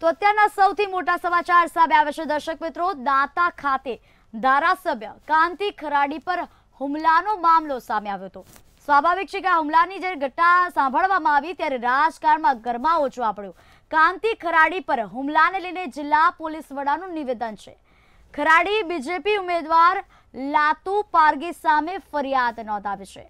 તો અત્યારના સૌથી મોટા સમાચાર સામે આવે છે દર્શક મિત્રો દાંતા ખાતે ધારાસભ્ય કાંતિ ખરાડી પર હુમલાનો મામલો સામે આવ્યો હતો સ્વાભાવિક છે કે આ હુમલાની જ્યારે ઘટના સાંભળવામાં આવી ત્યારે રાજકારણમાં ગરમા જોવા પડ્યો કાંતિ ખરાડી પર હુમલાને લઈને જિલ્લા પોલીસ વડાનું નિવેદન છે ખરાડી બીજેપી ઉમેદવાર લાતુ પારગી સામે ફરિયાદ નોંધાવી છે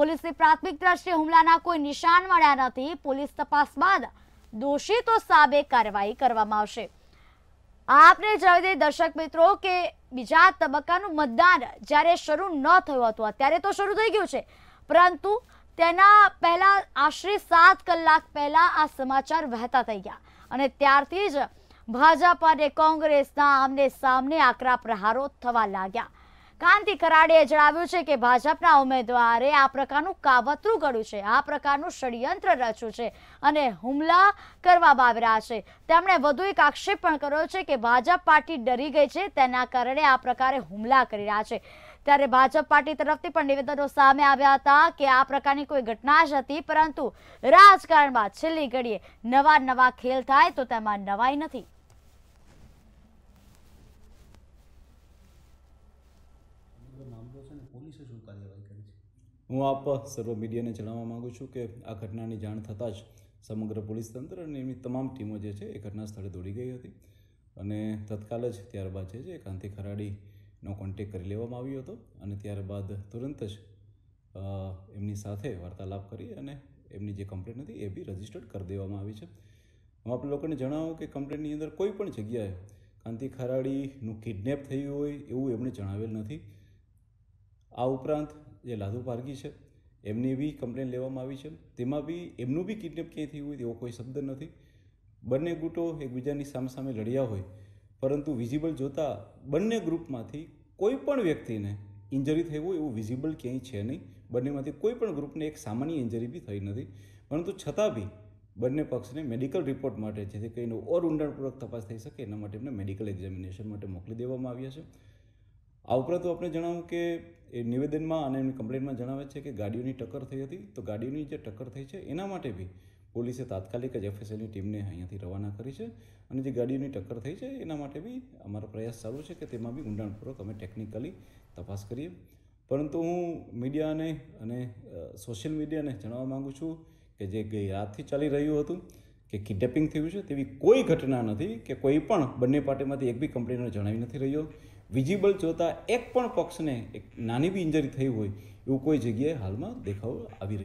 પોલીસની પ્રાથમિક દ્રષ્ટિએ હુમલાના કોઈ નિશાન મળ્યા નથી પોલીસ તપાસ બાદ દોષિતો સામે કાર્યવાહી કરવામાં આવશે આપને જણાવી દઈએ દર્શક મિત્રો કે બીજા તબક્કાનું મતદાન જ્યારે શરૂ ન થયું હતું અત્યારે તો શરૂ થઈ ગયું છે પરંતુ તેના પહેલા આશરે સાત કલાક પહેલા આ સમાચાર વહેતા થઈ ગયા અને ત્યારથી જ ભાજપ અને કોંગ્રેસના આમને સામને આકરા પ્રહારો થવા લાગ્યા કાંતિ કરાડીએ જણાવ્યું છે કે ભાજપના ઉમેદવારે આ પ્રકારનું કાવતરું કર્યું છે આ પ્રકારનું ષડયંત્ર રચ્યું છે અને હુમલા કરવામાં આવ્યા છે તેમણે વધુ એક આક્ષેપ પણ કર્યો છે કે ભાજપ પાર્ટી ડરી ગઈ છે તેના કારણે આ પ્રકારે હુમલા કરી રહ્યા છે ત્યારે ભાજપ પાર્ટી તરફથી પણ નિવેદનો સામે આવ્યા હતા કે આ પ્રકારની કોઈ ઘટના જ હતી પરંતુ રાજકારણમાં છેલ્લી ઘડીએ નવા નવા ખેલ થાય તો તેમાં નવાઈ નથી પોલીસે શું કાર્યવાહી કરી છે હું આપ સર્વ મીડિયાને જણાવવા માગું છું કે આ ઘટનાની જાણ થતાં જ સમગ્ર પોલીસ તંત્ર અને એમની તમામ ટીમો જે છે એ ઘટના સ્થળે દોડી ગઈ હતી અને તત્કાલ જ ત્યારબાદ જે છે એ કાંતિ ખરાડીનો કોન્ટેક કરી લેવામાં આવ્યો હતો અને ત્યારબાદ તુરંત જ એમની સાથે વાર્તાલાપ કરી અને એમની જે કમ્પ્લેન હતી એ બી રજીસ્ટર્ડ કરી દેવામાં આવી છે હું આપ લોકોને જણાવું કે કમ્પ્લેનની અંદર કોઈ પણ જગ્યાએ કાંતિ ખરાડીનું કિડનેપ થયું હોય એવું એમણે જણાવેલ નથી આ ઉપરાંત જે લાધુ પારગી છે એમની બી કમ્પ્લેન લેવામાં આવી છે તેમાં બી એમનું બી કિડનેપ ક્યાંય થયું હોય તેવો કોઈ શબ્દ નથી બંને ગુટો એકબીજાની સામે લડ્યા હોય પરંતુ વિઝિબલ જોતાં બંને ગ્રુપમાંથી કોઈ પણ વ્યક્તિને ઇન્જરી થઈ હોય એવું વિઝિબલ ક્યાંય છે નહીં બંનેમાંથી કોઈ પણ ગ્રુપને એક સામાન્ય ઇન્જરી બી થઈ નથી પરંતુ છતાં બી બંને પક્ષને મેડિકલ રિપોર્ટ માટે જેથી કરીને ઓર ઊંડાણપૂર્વક તપાસ થઈ શકે એના માટે એમને મેડિકલ એક્ઝામિનેશન માટે મોકલી દેવામાં આવ્યા છે આ ઉપરાંત આપણે જણાવું કે એ નિવેદનમાં અને એમની કમ્પ્લેન્ટમાં જણાવે છે કે ગાડીઓની ટક્કર થઈ હતી તો ગાડીઓની જે ટક્કર થઈ છે એના માટે બી પોલીસે તાત્કાલિક જ એફએસએલની ટીમને અહીંયાથી રવાના કરી છે અને જે ગાડીઓની ટક્કર થઈ છે એના માટે બી અમારો પ્રયાસ ચાલુ છે કે તેમાં બી ઊંડાણપૂર્વક અમે ટેકનિકલી તપાસ કરીએ પરંતુ હું મીડિયાને અને સોશિયલ મીડિયાને જણાવવા માગું છું કે જે ગઈ રાતથી ચાલી રહ્યું હતું કે કિડનેપિંગ થયું છે તેવી કોઈ ઘટના નથી કે કોઈ પણ બંને પાર્ટીમાંથી એક બી કમ્પ્લેનર જણાવી નથી રહ્યો વિઝિબલ જોતાં એક પણ પક્ષને એક નાની બી ઇન્જરી થઈ હોય એવું કોઈ જગ્યાએ હાલમાં દેખાવ આવી રહ્યું